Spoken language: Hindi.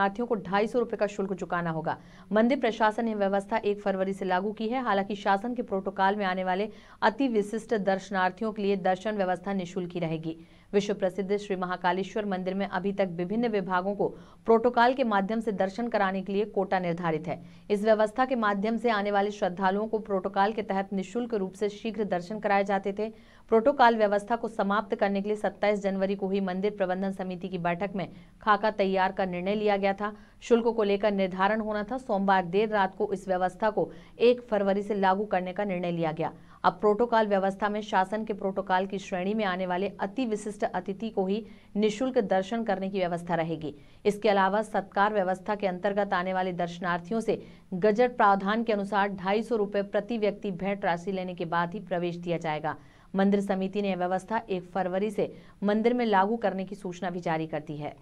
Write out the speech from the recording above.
शरणार्थियों को ढाई सौ रूपए का शुल्क चुकाना होगा मंदिर प्रशासन ने व्यवस्था एक फरवरी से लागू की है हालांकि शासन के प्रोटोकॉल में आने वाले अति विशिष्ट दर्शनार्थियों के लिए दर्शन व्यवस्था निःशुल्क ही रहेगी विश्व प्रसिद्ध श्री महाकालेश्वर मंदिर में अभी तक विभिन्न विभागों को प्रोटोकॉल के माध्यम से दर्शन कराने के लिए कोटा निर्धारित है इस व्यवस्था के माध्यम से आने वाले श्रद्धालुओं को प्रोटोकॉल के तहत निःशुल्क रूप से शीघ्र दर्शन कराए जाते थे प्रोटोकॉल व्यवस्था को समाप्त करने के लिए सत्ताईस जनवरी को हुई मंदिर प्रबंधन समिति की बैठक में खाका तैयार का निर्णय लिया गया गया था शुल्क को लेकर निर्धारण होना था सोमवार देर रात को इस व्यवस्था को एक फरवरी से लागू करने का निर्णय लिया गया अब प्रोटोकॉल व्यवस्था में शासन के प्रोटोकॉल की श्रेणी में आने वाले अति विशिष्ट अतिथि को ही निशुल्क दर्शन करने की व्यवस्था रहेगी इसके अलावा सत्कार व्यवस्था के अंतर्गत आने वाले दर्शनार्थियों से गजट प्रावधान के अनुसार ढाई सौ प्रति व्यक्ति भेंट राशि लेने के बाद ही प्रवेश दिया जाएगा मंदिर समिति ने यह व्यवस्था एक फरवरी से मंदिर में लागू करने की सूचना भी जारी कर दी है